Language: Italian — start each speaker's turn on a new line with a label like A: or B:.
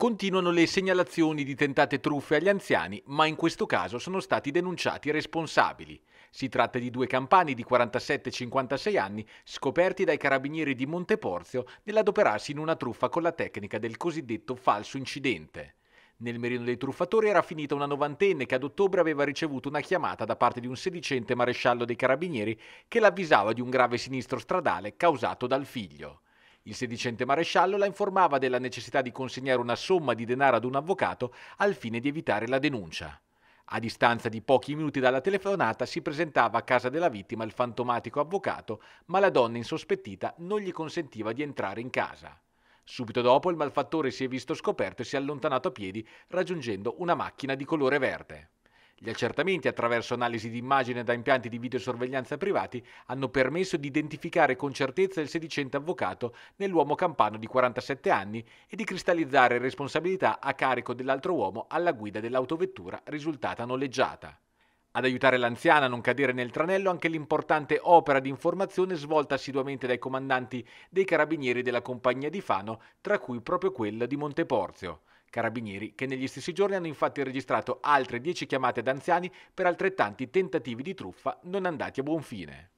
A: Continuano le segnalazioni di tentate truffe agli anziani, ma in questo caso sono stati denunciati i responsabili. Si tratta di due campani di 47 e 56 anni scoperti dai carabinieri di Monteporzio nell'adoperarsi in una truffa con la tecnica del cosiddetto falso incidente. Nel merino dei truffatori era finita una novantenne che ad ottobre aveva ricevuto una chiamata da parte di un sedicente maresciallo dei carabinieri che l'avvisava di un grave sinistro stradale causato dal figlio. Il sedicente maresciallo la informava della necessità di consegnare una somma di denaro ad un avvocato al fine di evitare la denuncia. A distanza di pochi minuti dalla telefonata si presentava a casa della vittima il fantomatico avvocato, ma la donna insospettita non gli consentiva di entrare in casa. Subito dopo il malfattore si è visto scoperto e si è allontanato a piedi raggiungendo una macchina di colore verde. Gli accertamenti attraverso analisi di immagine da impianti di videosorveglianza privati hanno permesso di identificare con certezza il sedicente avvocato nell'uomo campano di 47 anni e di cristallizzare responsabilità a carico dell'altro uomo alla guida dell'autovettura risultata noleggiata. Ad aiutare l'anziana a non cadere nel tranello anche l'importante opera di informazione svolta assiduamente dai comandanti dei carabinieri della compagnia di Fano, tra cui proprio quella di Monteporzio. Carabinieri, che negli stessi giorni hanno infatti registrato altre 10 chiamate ad anziani
B: per altrettanti tentativi di truffa non andati a buon fine.